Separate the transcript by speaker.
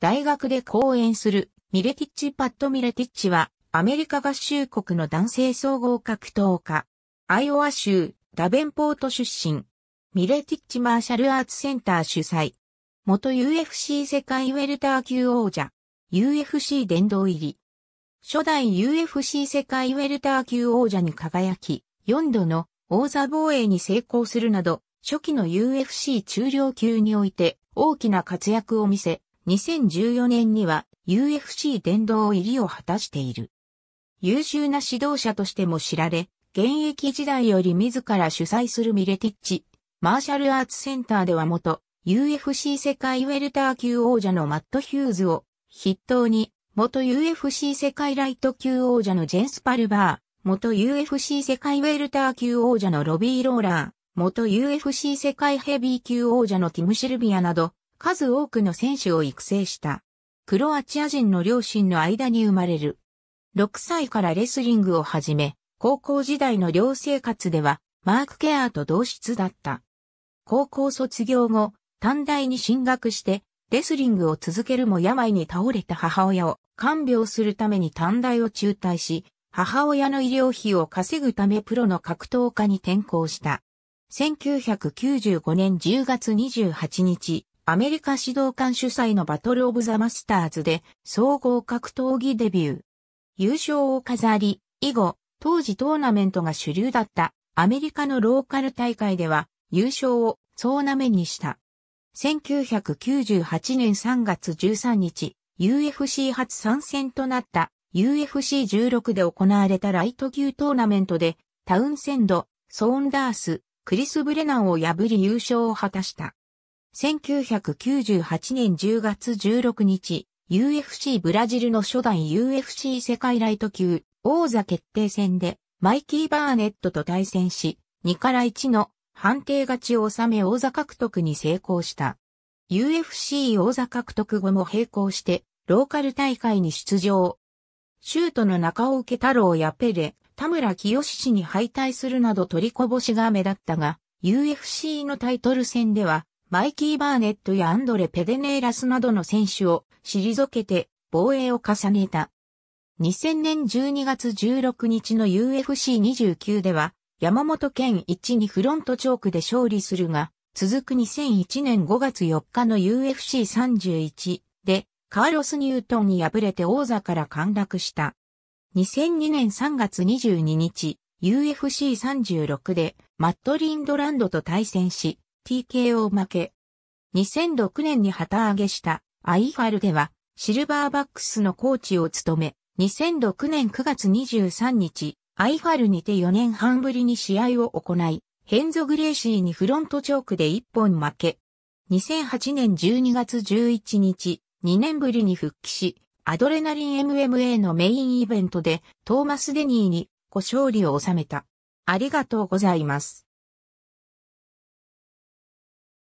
Speaker 1: 大学で講演するミレティッチ・パット・ミレティッチはアメリカ合衆国の男性総合格闘家。アイオワ州ダベンポート出身。ミレティッチ・マーシャルアーツセンター主催。元 UFC 世界ウェルター級王者。UFC 殿堂入り。初代 UFC 世界ウェルター級王者に輝き、4度の王座防衛に成功するなど、初期の UFC 中量級において大きな活躍を見せ、2014年には UFC 殿堂入りを果たしている。優秀な指導者としても知られ、現役時代より自ら主催するミレティッチ、マーシャルアーツセンターでは元 UFC 世界ウェルター級王者のマット・ヒューズを筆頭に、元 UFC 世界ライト級王者のジェンス・パルバー、元 UFC 世界ウェルター級王者のロビー・ローラー、元 UFC 世界ヘビー級王者のティム・シルビアなど、数多くの選手を育成した。クロアチア人の両親の間に生まれる。6歳からレスリングを始め、高校時代の寮生活では、マーク・ケアーと同室だった。高校卒業後、短大に進学して、レスリングを続けるも病に倒れた母親を看病するために短大を中退し、母親の医療費を稼ぐためプロの格闘家に転向した。1995年10月28日、アメリカ指導官主催のバトルオブザマスターズで総合格闘技デビュー。優勝を飾り、以後、当時トーナメントが主流だったアメリカのローカル大会では優勝を総なめにした。1998年3月13日、UFC 初参戦となった UFC16 で行われたライト級トーナメントでタウンセンド、ソーンダース、クリス・ブレナンを破り優勝を果たした。1998年10月16日、UFC ブラジルの初代 UFC 世界ライト級王座決定戦でマイキー・バーネットと対戦し、2から1の判定勝ちを収め王座獲得に成功した。UFC 王座獲得後も並行してローカル大会に出場。シュートの中尾家太郎やペレ、田村清氏に敗退するなど取りこぼしが目立ったが、UFC のタイトル戦ではマイキー・バーネットやアンドレ・ペデネーラスなどの選手を退けて防衛を重ねた。2000年12月16日の UFC29 では、山本県一にフロントチョークで勝利するが、続く2001年5月4日の UFC31 で、カーロス・ニュートンに敗れて王座から陥落した。2002年3月22日、UFC36 でマット・リンドランドと対戦し、TKO 負け。2006年に旗揚げしたアイファルではシルバーバックスのコーチを務め、2006年9月23日、アイファルにて4年半ぶりに試合を行い、ヘンゾ・グレーシーにフロントチョークで1本負け。2008年12月11日、2年ぶりに復帰し、アドレナリン MMA のメインイベントでトーマス・デニーにご勝利を収めた。ありがとうございます。